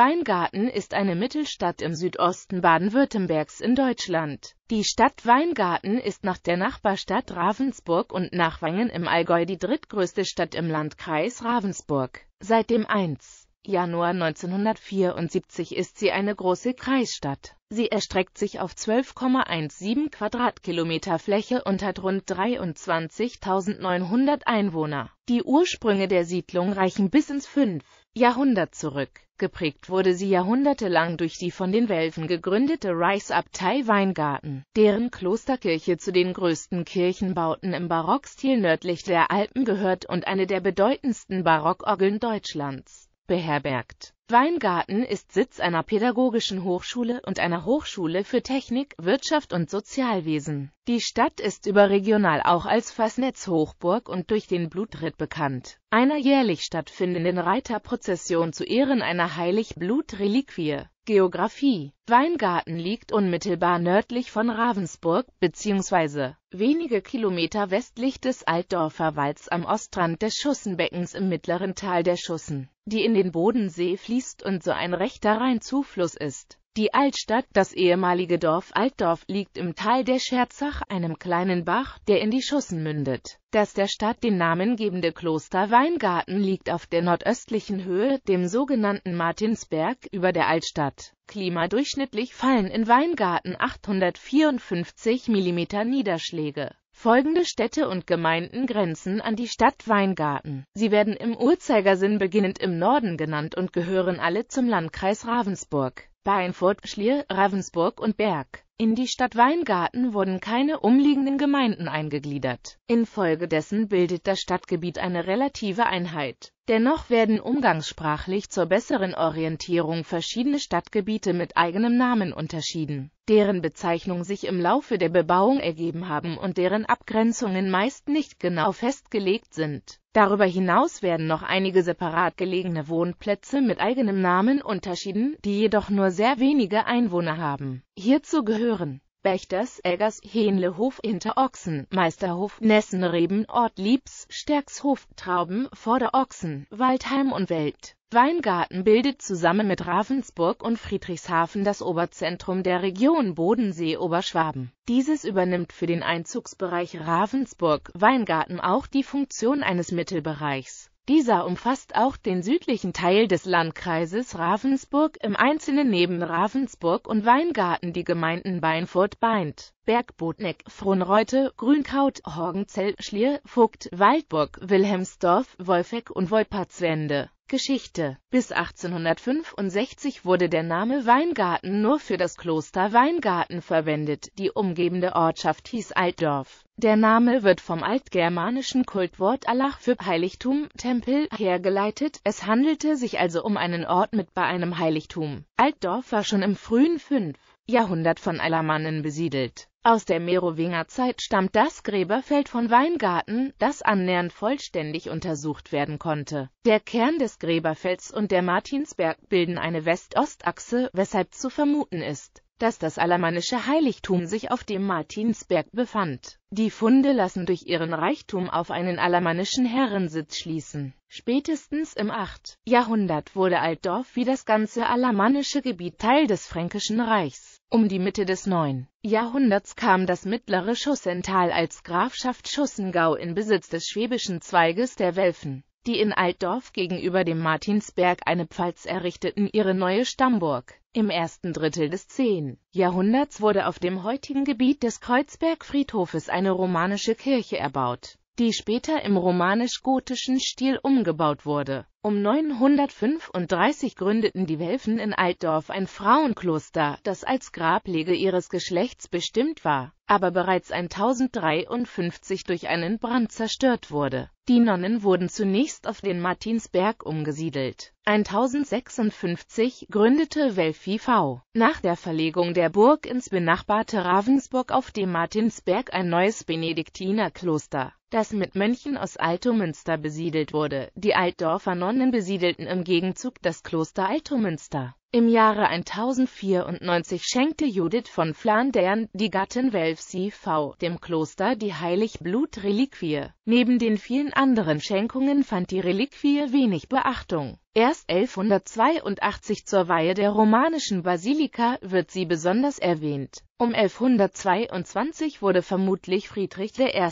Weingarten ist eine Mittelstadt im Südosten Baden-Württembergs in Deutschland. Die Stadt Weingarten ist nach der Nachbarstadt Ravensburg und nach Wangen im Allgäu die drittgrößte Stadt im Landkreis Ravensburg. Seit dem 1. Januar 1974 ist sie eine große Kreisstadt. Sie erstreckt sich auf 12,17 Quadratkilometer Fläche und hat rund 23.900 Einwohner. Die Ursprünge der Siedlung reichen bis ins 5. Jahrhundert zurück. Geprägt wurde sie jahrhundertelang durch die von den Welfen gegründete Reichsabtei Weingarten, deren Klosterkirche zu den größten Kirchenbauten im Barockstil nördlich der Alpen gehört und eine der bedeutendsten Barockorgeln Deutschlands beherbergt. Weingarten ist Sitz einer pädagogischen Hochschule und einer Hochschule für Technik, Wirtschaft und Sozialwesen. Die Stadt ist überregional auch als Fasnetz-Hochburg und durch den Blutritt bekannt, einer jährlich stattfindenden Reiterprozession zu Ehren einer heilig blut reliquie Geografie Weingarten liegt unmittelbar nördlich von Ravensburg, bzw. wenige Kilometer westlich des Altdorfer Walds am Ostrand des Schussenbeckens im mittleren Tal der Schussen, die in den Bodensee fließt und so ein rechter Rheinzufluss ist die Altstadt, das ehemalige Dorf Altdorf, liegt im Tal der Scherzach, einem kleinen Bach, der in die Schussen mündet. Das der Stadt den Namen gebende Kloster Weingarten liegt auf der nordöstlichen Höhe, dem sogenannten Martinsberg, über der Altstadt. Klimadurchschnittlich fallen in Weingarten 854 mm Niederschläge. Folgende Städte und Gemeinden grenzen an die Stadt Weingarten. Sie werden im Uhrzeigersinn beginnend im Norden genannt und gehören alle zum Landkreis Ravensburg. Beinfurt, Schlier, Ravensburg und Berg. In die Stadt Weingarten wurden keine umliegenden Gemeinden eingegliedert. Infolgedessen bildet das Stadtgebiet eine relative Einheit. Dennoch werden umgangssprachlich zur besseren Orientierung verschiedene Stadtgebiete mit eigenem Namen unterschieden deren Bezeichnung sich im Laufe der Bebauung ergeben haben und deren Abgrenzungen meist nicht genau festgelegt sind. Darüber hinaus werden noch einige separat gelegene Wohnplätze mit eigenem Namen unterschieden, die jedoch nur sehr wenige Einwohner haben. Hierzu gehören Bechters, Eggers, Hähnlehof, Hinterochsen, Meisterhof, Nessenreben, Ortliebs, Stärkshof, Trauben, Vorderochsen, Waldheim und Welt. Weingarten bildet zusammen mit Ravensburg und Friedrichshafen das Oberzentrum der Region Bodensee-Oberschwaben. Dieses übernimmt für den Einzugsbereich Ravensburg-Weingarten auch die Funktion eines Mittelbereichs. Dieser umfasst auch den südlichen Teil des Landkreises Ravensburg, im Einzelnen neben Ravensburg und Weingarten die Gemeinden Beinfurt, Beint, Bergbotneck, Frohnreute, Grünkraut, Horgenzell, Schlier, Vogt, Waldburg, Wilhelmsdorf, Wolfeck und Wolpertswende. Geschichte. Bis 1865 wurde der Name Weingarten nur für das Kloster Weingarten verwendet, die umgebende Ortschaft hieß Altdorf. Der Name wird vom altgermanischen Kultwort Allach für Heiligtum, Tempel, hergeleitet, es handelte sich also um einen Ort mit bei einem Heiligtum. Altdorf war schon im frühen 5. Jahrhundert von Alamannen besiedelt. Aus der Merowingerzeit stammt das Gräberfeld von Weingarten, das annähernd vollständig untersucht werden konnte. Der Kern des Gräberfelds und der Martinsberg bilden eine West-Ost-Achse, weshalb zu vermuten ist, dass das alamannische Heiligtum sich auf dem Martinsberg befand. Die Funde lassen durch ihren Reichtum auf einen alamannischen Herrensitz schließen. Spätestens im 8. Jahrhundert wurde Altdorf wie das ganze alamannische Gebiet Teil des Fränkischen Reichs. Um die Mitte des 9. Jahrhunderts kam das mittlere Schussental als Grafschaft Schussengau in Besitz des schwäbischen Zweiges der Welfen, die in Altdorf gegenüber dem Martinsberg eine Pfalz errichteten ihre neue Stammburg. Im ersten Drittel des 10. Jahrhunderts wurde auf dem heutigen Gebiet des Kreuzbergfriedhofes eine romanische Kirche erbaut, die später im romanisch-gotischen Stil umgebaut wurde um 935 gründeten die Welfen in Altdorf ein Frauenkloster, das als Grablege ihres Geschlechts bestimmt war aber bereits 1053 durch einen Brand zerstört wurde. Die Nonnen wurden zunächst auf den Martinsberg umgesiedelt. 1056 gründete Welfi V. nach der Verlegung der Burg ins benachbarte Ravensburg auf dem Martinsberg ein neues Benediktinerkloster, das mit Mönchen aus Altomünster besiedelt wurde. Die Altdorfer Nonnen besiedelten im Gegenzug das Kloster Altomünster. Im Jahre 1094 schenkte Judith von Flandern, die Gattin Welfsi v., dem Kloster die Heiligblut-Reliquie. Neben den vielen anderen Schenkungen fand die Reliquie wenig Beachtung. Erst 1182 zur Weihe der romanischen Basilika wird sie besonders erwähnt um 1122 wurde vermutlich Friedrich I.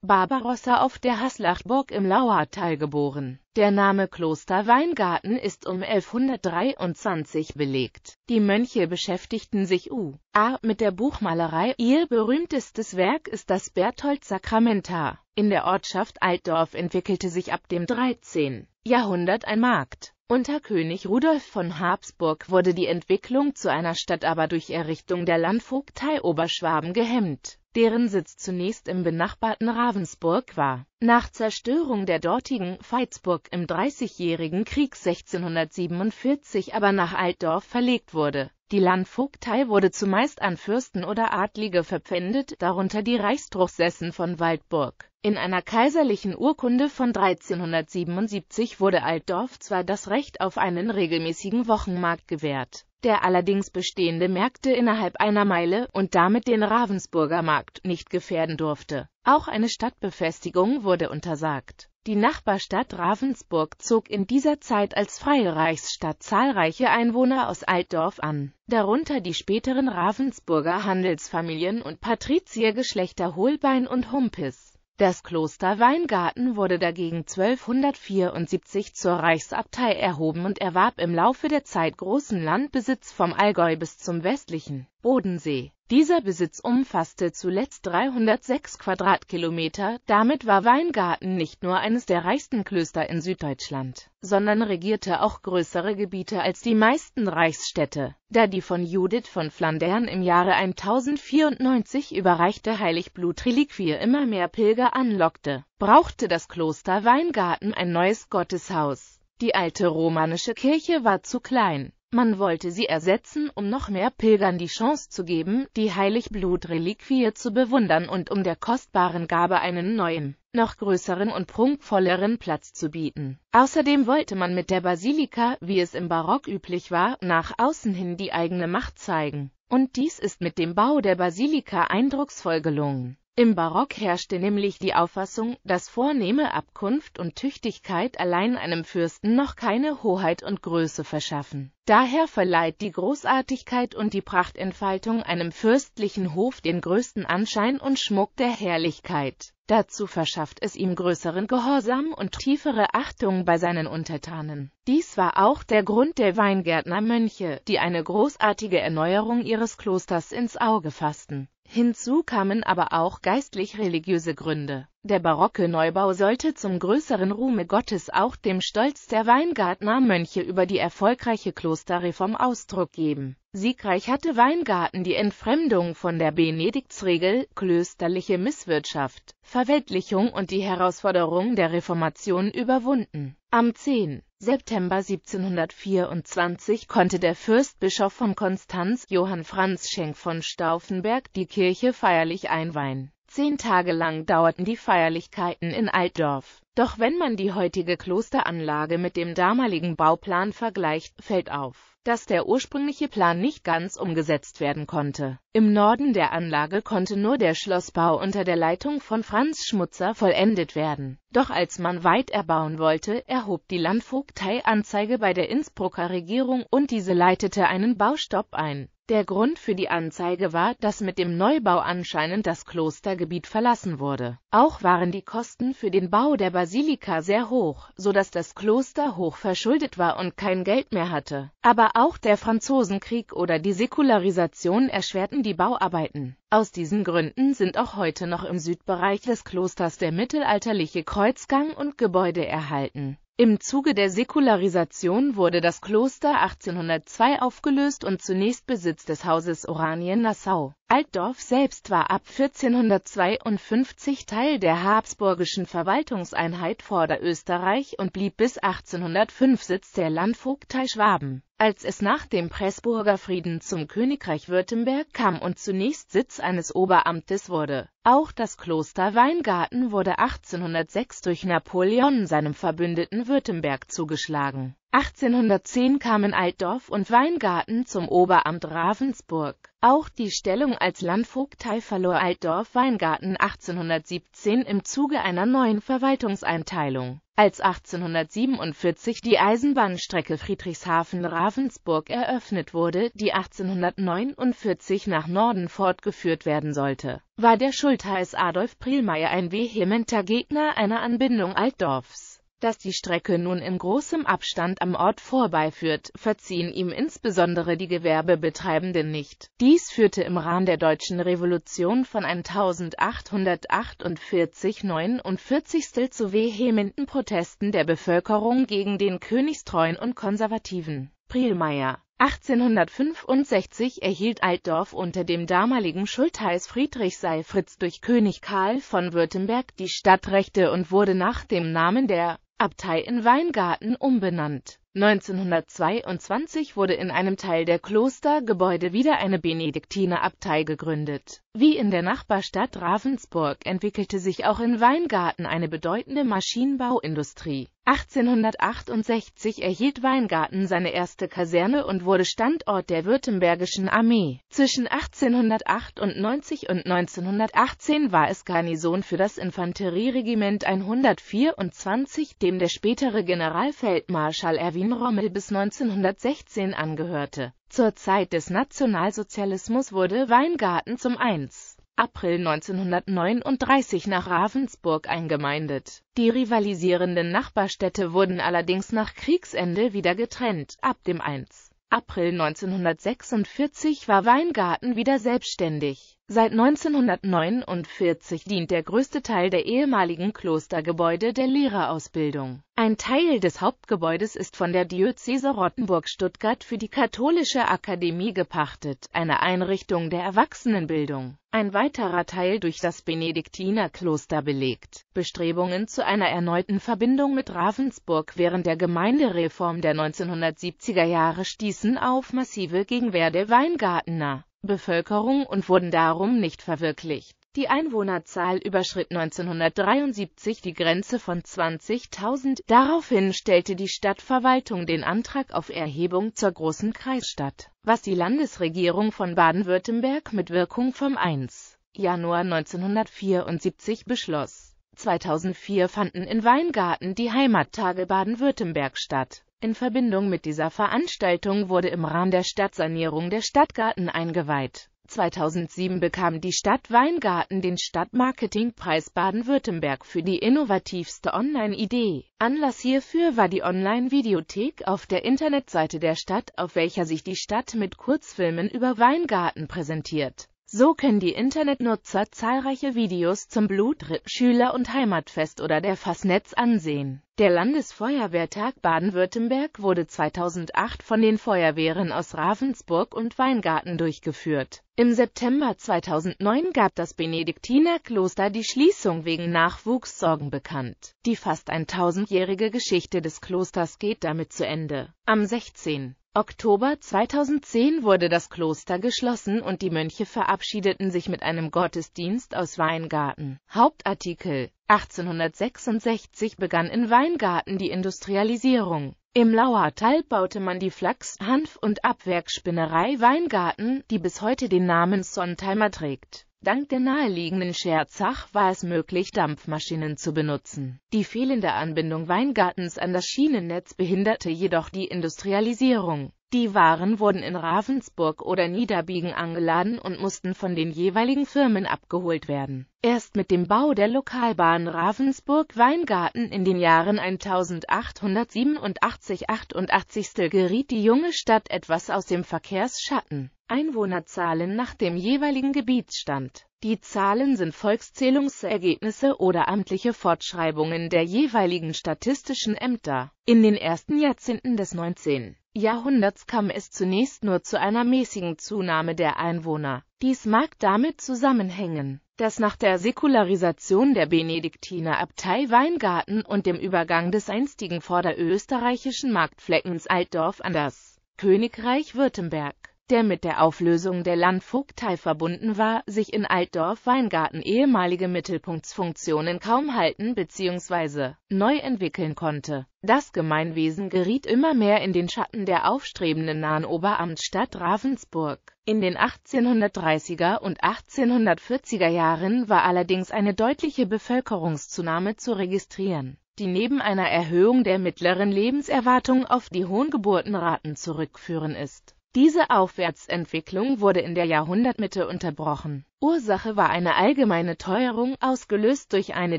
Barbarossa auf der Haslachburg im Lauertal geboren. Der Name Kloster Weingarten ist um 1123 belegt. Die Mönche beschäftigten sich u.a. mit der Buchmalerei. Ihr berühmtestes Werk ist das Berthold Sakramentar. In der Ortschaft Altdorf entwickelte sich ab dem 13. Jahrhundert ein Markt. Unter König Rudolf von Habsburg wurde die Entwicklung zu einer Stadt aber durch Errichtung der Landvogtei Oberschwaben gehemmt, deren Sitz zunächst im benachbarten Ravensburg war. Nach Zerstörung der dortigen Veitsburg im Dreißigjährigen Krieg 1647 aber nach Altdorf verlegt wurde die Landvogtei wurde zumeist an Fürsten oder Adlige verpfändet, darunter die Reichsdrucksessen von Waldburg. In einer kaiserlichen Urkunde von 1377 wurde Altdorf zwar das Recht auf einen regelmäßigen Wochenmarkt gewährt, der allerdings bestehende Märkte innerhalb einer Meile und damit den Ravensburger Markt nicht gefährden durfte. Auch eine Stadtbefestigung wurde untersagt die Nachbarstadt Ravensburg zog in dieser Zeit als Freie Reichsstadt zahlreiche Einwohner aus Altdorf an, darunter die späteren Ravensburger Handelsfamilien und Patriziergeschlechter Holbein und Humpis. Das Kloster Weingarten wurde dagegen 1274 zur Reichsabtei erhoben und erwarb im Laufe der Zeit großen Landbesitz vom Allgäu bis zum westlichen Bodensee. Dieser Besitz umfasste zuletzt 306 Quadratkilometer, damit war Weingarten nicht nur eines der reichsten Klöster in Süddeutschland, sondern regierte auch größere Gebiete als die meisten Reichsstädte. Da die von Judith von Flandern im Jahre 1094 überreichte Heiligblutreliquie immer mehr Pilger anlockte, brauchte das Kloster Weingarten ein neues Gotteshaus. Die alte romanische Kirche war zu klein. Man wollte sie ersetzen, um noch mehr Pilgern die Chance zu geben, die Heiligblutreliquie zu bewundern und um der kostbaren Gabe einen neuen, noch größeren und prunkvolleren Platz zu bieten. Außerdem wollte man mit der Basilika, wie es im Barock üblich war, nach außen hin die eigene Macht zeigen. Und dies ist mit dem Bau der Basilika eindrucksvoll gelungen. Im Barock herrschte nämlich die Auffassung, dass vornehme Abkunft und Tüchtigkeit allein einem Fürsten noch keine Hoheit und Größe verschaffen. Daher verleiht die Großartigkeit und die Prachtentfaltung einem fürstlichen Hof den größten Anschein und Schmuck der Herrlichkeit. Dazu verschafft es ihm größeren Gehorsam und tiefere Achtung bei seinen Untertanen. Dies war auch der Grund der Weingärtner Mönche, die eine großartige Erneuerung ihres Klosters ins Auge fassten. Hinzu kamen aber auch geistlich-religiöse Gründe. Der barocke Neubau sollte zum größeren Ruhme Gottes auch dem Stolz der Weingartner Mönche über die erfolgreiche Klosterreform Ausdruck geben. Siegreich hatte Weingarten die Entfremdung von der Benediktsregel, klösterliche Misswirtschaft, Verweltlichung und die Herausforderung der Reformation überwunden. Am 10. September 1724 konnte der Fürstbischof von Konstanz, Johann Franz Schenk von Stauffenberg, die Kirche feierlich einweihen. Zehn Tage lang dauerten die Feierlichkeiten in Altdorf. Doch wenn man die heutige Klosteranlage mit dem damaligen Bauplan vergleicht, fällt auf dass der ursprüngliche Plan nicht ganz umgesetzt werden konnte. Im Norden der Anlage konnte nur der Schlossbau unter der Leitung von Franz Schmutzer vollendet werden. Doch als man weit erbauen wollte, erhob die Landvogtei Anzeige bei der Innsbrucker Regierung und diese leitete einen Baustopp ein der Grund für die Anzeige war, dass mit dem Neubau anscheinend das Klostergebiet verlassen wurde. Auch waren die Kosten für den Bau der Basilika sehr hoch, so dass das Kloster hoch verschuldet war und kein Geld mehr hatte. Aber auch der Franzosenkrieg oder die Säkularisation erschwerten die Bauarbeiten. Aus diesen Gründen sind auch heute noch im Südbereich des Klosters der mittelalterliche Kreuzgang und Gebäude erhalten. Im Zuge der Säkularisation wurde das Kloster 1802 aufgelöst und zunächst Besitz des Hauses Oranien-Nassau. Altdorf selbst war ab 1452 Teil der habsburgischen Verwaltungseinheit Vorderösterreich und blieb bis 1805 Sitz der Landvogtei Schwaben als es nach dem Pressburger Frieden zum Königreich Württemberg kam und zunächst Sitz eines Oberamtes wurde. Auch das Kloster Weingarten wurde 1806 durch Napoleon seinem Verbündeten Württemberg zugeschlagen 1810 kamen Altdorf und Weingarten zum Oberamt Ravensburg. Auch die Stellung als Landvogtei verlor Altdorf-Weingarten 1817 im Zuge einer neuen Verwaltungseinteilung. Als 1847 die Eisenbahnstrecke Friedrichshafen-Ravensburg eröffnet wurde, die 1849 nach Norden fortgeführt werden sollte, war der Schultheiß Adolf Prielmeier ein vehementer Gegner einer Anbindung Altdorfs dass die Strecke nun in großem Abstand am Ort vorbeiführt, verziehen ihm insbesondere die Gewerbebetreibenden nicht. Dies führte im Rahmen der Deutschen Revolution von 1848 49 zu vehementen Protesten der Bevölkerung gegen den königstreuen und konservativen Prielmeier. 1865 erhielt Altdorf unter dem damaligen Schultheiß Friedrich Seifritz durch König Karl von Württemberg die Stadtrechte und wurde nach dem Namen der Abtei in Weingarten umbenannt. 1922 wurde in einem Teil der Klostergebäude wieder eine Benediktinerabtei gegründet wie in der Nachbarstadt Ravensburg entwickelte sich auch in Weingarten eine bedeutende Maschinenbauindustrie. 1868 erhielt Weingarten seine erste Kaserne und wurde Standort der Württembergischen Armee. Zwischen 1898 und 1918 war es Garnison für das Infanterieregiment 124, dem der spätere Generalfeldmarschall Erwin Rommel bis 1916 angehörte zur Zeit des Nationalsozialismus wurde Weingarten zum 1. April 1939 nach Ravensburg eingemeindet. Die rivalisierenden Nachbarstädte wurden allerdings nach Kriegsende wieder getrennt. Ab dem 1. April 1946 war Weingarten wieder selbstständig. Seit 1949 dient der größte Teil der ehemaligen Klostergebäude der Lehrerausbildung. Ein Teil des Hauptgebäudes ist von der Diözese Rottenburg-Stuttgart für die Katholische Akademie gepachtet, eine Einrichtung der Erwachsenenbildung. Ein weiterer Teil durch das Benediktinerkloster belegt. Bestrebungen zu einer erneuten Verbindung mit Ravensburg während der Gemeindereform der 1970er Jahre stießen auf massive Gegenwehr der Weingartner. Bevölkerung und wurden darum nicht verwirklicht. Die Einwohnerzahl überschritt 1973 die Grenze von 20.000. Daraufhin stellte die Stadtverwaltung den Antrag auf Erhebung zur großen Kreisstadt, was die Landesregierung von Baden-Württemberg mit Wirkung vom 1. Januar 1974 beschloss. 2004 fanden in Weingarten die Heimattage Baden-Württemberg statt in Verbindung mit dieser Veranstaltung wurde im Rahmen der Stadtsanierung der Stadtgarten eingeweiht. 2007 bekam die Stadt Weingarten den Stadtmarketingpreis Baden-Württemberg für die innovativste Online-Idee. Anlass hierfür war die Online-Videothek auf der Internetseite der Stadt, auf welcher sich die Stadt mit Kurzfilmen über Weingarten präsentiert. So können die Internetnutzer zahlreiche Videos zum Blutrip, Schüler- und Heimatfest oder der Fassnetz ansehen. Der Landesfeuerwehrtag Baden-Württemberg wurde 2008 von den Feuerwehren aus Ravensburg und Weingarten durchgeführt. Im September 2009 gab das Benediktinerkloster die Schließung wegen Nachwuchssorgen bekannt. Die fast 1000-jährige Geschichte des Klosters geht damit zu Ende. Am 16. Oktober 2010 wurde das Kloster geschlossen und die Mönche verabschiedeten sich mit einem Gottesdienst aus Weingarten. Hauptartikel 1866 begann in Weingarten die Industrialisierung. Im Lauertal baute man die Flachs-, Hanf- und Abwerkspinnerei Weingarten, die bis heute den Namen Sontheimer trägt. Dank der naheliegenden Scherzach war es möglich, Dampfmaschinen zu benutzen. Die fehlende Anbindung Weingartens an das Schienennetz behinderte jedoch die Industrialisierung. Die Waren wurden in Ravensburg oder Niederbiegen angeladen und mussten von den jeweiligen Firmen abgeholt werden. Erst mit dem Bau der Lokalbahn Ravensburg-Weingarten in den Jahren 1887-88 geriet die junge Stadt etwas aus dem Verkehrsschatten. Einwohnerzahlen nach dem jeweiligen Gebietsstand. Die Zahlen sind Volkszählungsergebnisse oder amtliche Fortschreibungen der jeweiligen statistischen Ämter. In den ersten Jahrzehnten des 19. Jahrhunderts kam es zunächst nur zu einer mäßigen Zunahme der Einwohner. Dies mag damit zusammenhängen, dass nach der Säkularisation der Benediktiner Abtei Weingarten und dem Übergang des einstigen vorderösterreichischen Marktfleckens Altdorf an das Königreich Württemberg der mit der Auflösung der Landvogtei verbunden war, sich in Altdorf-Weingarten ehemalige Mittelpunktsfunktionen kaum halten bzw. neu entwickeln konnte. Das Gemeinwesen geriet immer mehr in den Schatten der aufstrebenden nahen Oberamtsstadt Ravensburg. In den 1830er und 1840er Jahren war allerdings eine deutliche Bevölkerungszunahme zu registrieren die neben einer Erhöhung der mittleren Lebenserwartung auf die hohen Geburtenraten zurückführen ist diese Aufwärtsentwicklung wurde in der Jahrhundertmitte unterbrochen. Ursache war eine allgemeine Teuerung, ausgelöst durch eine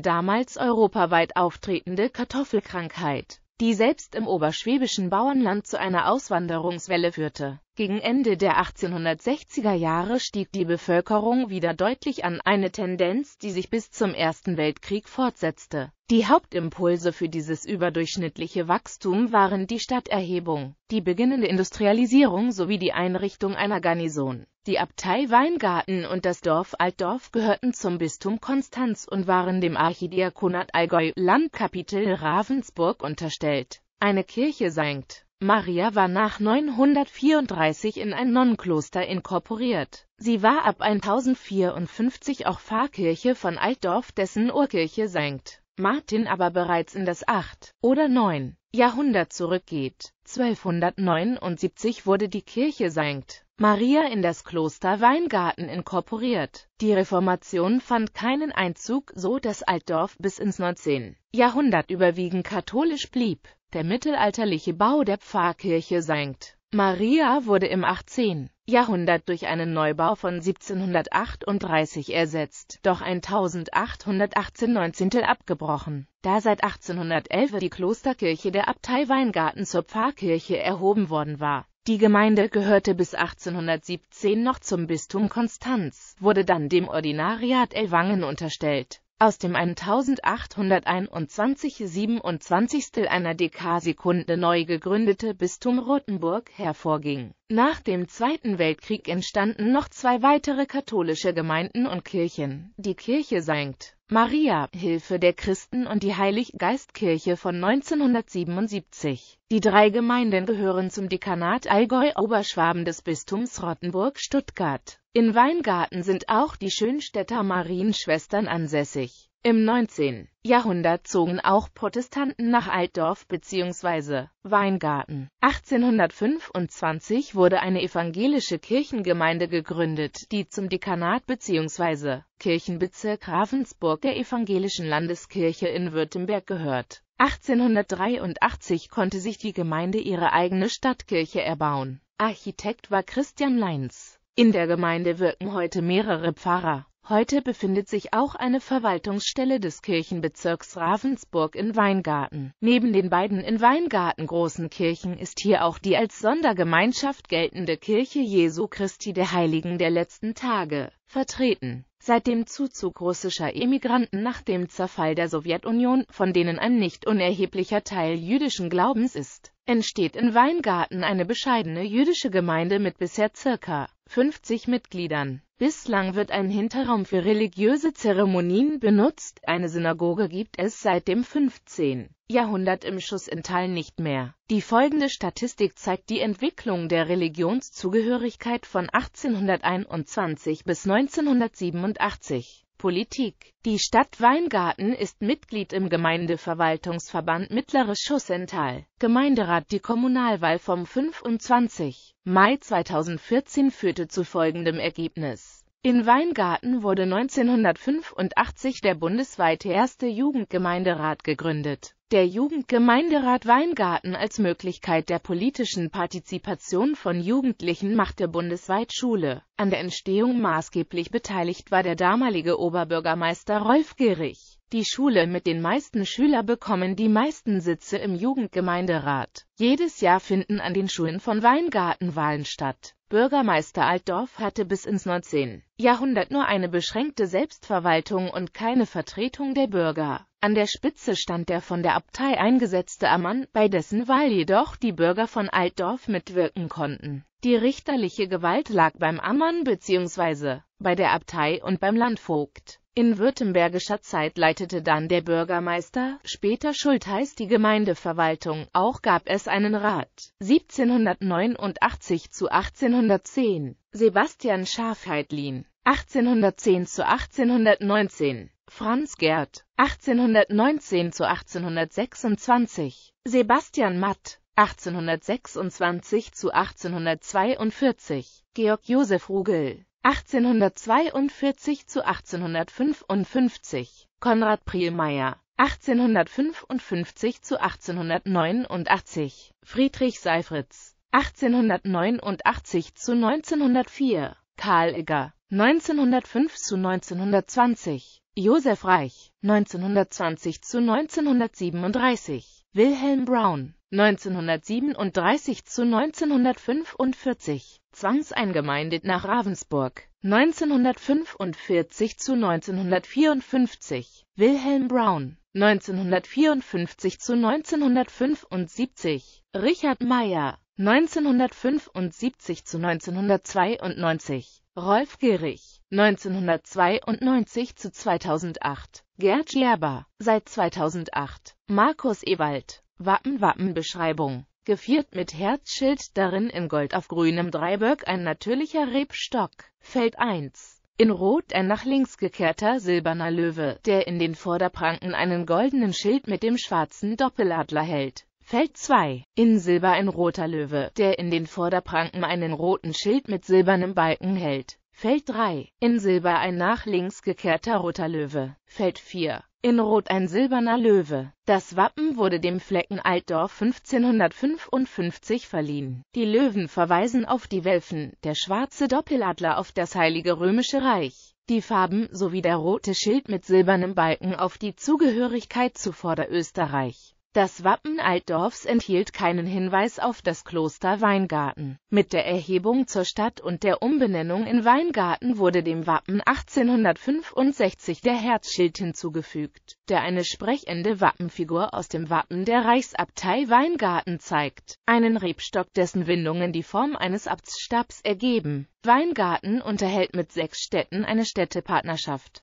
damals europaweit auftretende Kartoffelkrankheit, die selbst im oberschwäbischen Bauernland zu einer Auswanderungswelle führte gegen Ende der 1860er Jahre stieg die Bevölkerung wieder deutlich an, eine Tendenz, die sich bis zum Ersten Weltkrieg fortsetzte. Die Hauptimpulse für dieses überdurchschnittliche Wachstum waren die Stadterhebung, die beginnende Industrialisierung sowie die Einrichtung einer Garnison. Die Abtei Weingarten und das Dorf Altdorf gehörten zum Bistum Konstanz und waren dem Archidiakonat Allgäu Landkapitel Ravensburg unterstellt. Eine Kirche St. Maria war nach 934 in ein Nonnenkloster inkorporiert. Sie war ab 1054 auch Pfarrkirche von Altdorf, dessen Urkirche St. Martin aber bereits in das 8. oder 9. Jahrhundert zurückgeht. 1279 wurde die Kirche Sankt Maria in das Kloster Weingarten inkorporiert. Die Reformation fand keinen Einzug, so dass Altdorf bis ins 19. Jahrhundert überwiegend katholisch blieb. Der mittelalterliche Bau der Pfarrkirche St. Maria wurde im 18. Jahrhundert durch einen Neubau von 1738 ersetzt, doch 1818 19. abgebrochen, da seit 1811 die Klosterkirche der Abtei Weingarten zur Pfarrkirche erhoben worden war. Die Gemeinde gehörte bis 1817 noch zum Bistum Konstanz, wurde dann dem Ordinariat Elwangen unterstellt aus dem 1821 27. einer Dekasekunde neu gegründete Bistum Rothenburg hervorging. Nach dem Zweiten Weltkrieg entstanden noch zwei weitere katholische Gemeinden und Kirchen, die Kirche St. Maria, Hilfe der Christen und die Heiliggeistkirche von 1977. Die drei Gemeinden gehören zum Dekanat Allgäu-Oberschwaben des Bistums Rottenburg-Stuttgart. In Weingarten sind auch die Schönstädter Marienschwestern ansässig. Im 19. Jahrhundert zogen auch Protestanten nach Altdorf bzw. Weingarten. 1825 wurde eine evangelische Kirchengemeinde gegründet, die zum Dekanat bzw. Kirchenbezirk Ravensburg der evangelischen Landeskirche in Württemberg gehört. 1883 konnte sich die Gemeinde ihre eigene Stadtkirche erbauen. Architekt war Christian Leins. In der Gemeinde wirken heute mehrere Pfarrer. Heute befindet sich auch eine Verwaltungsstelle des Kirchenbezirks Ravensburg in Weingarten. Neben den beiden in Weingarten großen Kirchen ist hier auch die als Sondergemeinschaft geltende Kirche Jesu Christi der Heiligen der letzten Tage vertreten. Seit dem Zuzug russischer Emigranten nach dem Zerfall der Sowjetunion, von denen ein nicht unerheblicher Teil jüdischen Glaubens ist, entsteht in Weingarten eine bescheidene jüdische Gemeinde mit bisher circa 50 Mitgliedern. Bislang wird ein Hinterraum für religiöse Zeremonien benutzt, eine Synagoge gibt es seit dem 15. Jahrhundert im Schuss in Teilen nicht mehr. Die folgende Statistik zeigt die Entwicklung der Religionszugehörigkeit von 1821 bis 1987. Politik. Die Stadt Weingarten ist Mitglied im Gemeindeverwaltungsverband Mittleres Schussental. Gemeinderat Die Kommunalwahl vom 25. Mai 2014 führte zu folgendem Ergebnis. In Weingarten wurde 1985 der bundesweite erste Jugendgemeinderat gegründet. Der Jugendgemeinderat Weingarten als Möglichkeit der politischen Partizipation von Jugendlichen machte bundesweit Schule. An der Entstehung maßgeblich beteiligt war der damalige Oberbürgermeister Rolf Gehrig. Die Schule mit den meisten Schüler bekommen die meisten Sitze im Jugendgemeinderat. Jedes Jahr finden an den Schulen von Weingarten Wahlen statt. Bürgermeister Altdorf hatte bis ins 19. Jahrhundert nur eine beschränkte Selbstverwaltung und keine Vertretung der Bürger. An der Spitze stand der von der Abtei eingesetzte Ammann, bei dessen Wahl jedoch die Bürger von Altdorf mitwirken konnten. Die richterliche Gewalt lag beim Ammann bzw. bei der Abtei und beim Landvogt. In württembergischer Zeit leitete dann der Bürgermeister, später Schultheiß, die Gemeindeverwaltung, auch gab es einen Rat. 1789 zu 1810 Sebastian Schafheidlin 1810 zu 1819 Franz Gerd 1819 zu 1826 Sebastian Matt 1826 zu 1842 Georg Josef Rugel 1842 zu 1855, Konrad Prielmeier, 1855 zu 1889, Friedrich Seifritz, 1889 zu 1904, Karl Egger, 1905 zu 1920, Josef Reich, 1920 zu 1937, Wilhelm Braun 1937 zu 1945, zwangseingemeindet nach Ravensburg, 1945 zu 1954, Wilhelm Braun, 1954 zu 1975, Richard Meyer, 1975 zu 1992, Rolf Gerich, 1992 zu 2008, Gerd Gerber, seit 2008, Markus Ewald, Wappen Wappenbeschreibung Geviert mit Herzschild darin in Gold auf grünem Dreiböck ein natürlicher Rebstock. Feld 1. In Rot ein nach links gekehrter silberner Löwe, der in den Vorderpranken einen goldenen Schild mit dem schwarzen Doppeladler hält. Feld 2. In Silber ein roter Löwe, der in den Vorderpranken einen roten Schild mit silbernem Balken hält. Feld 3. In Silber ein nach links gekehrter roter Löwe. Feld 4 in Rot ein silberner Löwe. Das Wappen wurde dem Flecken Altdorf 1555 verliehen. Die Löwen verweisen auf die Welfen, der schwarze Doppeladler auf das Heilige Römische Reich, die Farben sowie der rote Schild mit silbernem Balken auf die Zugehörigkeit zu Vorderösterreich. Das Wappen Altdorfs enthielt keinen Hinweis auf das Kloster Weingarten. Mit der Erhebung zur Stadt und der Umbenennung in Weingarten wurde dem Wappen 1865 der Herzschild hinzugefügt, der eine sprechende Wappenfigur aus dem Wappen der Reichsabtei Weingarten zeigt, einen Rebstock, dessen Windungen die Form eines Abtsstabs ergeben. Weingarten unterhält mit sechs Städten eine Städtepartnerschaft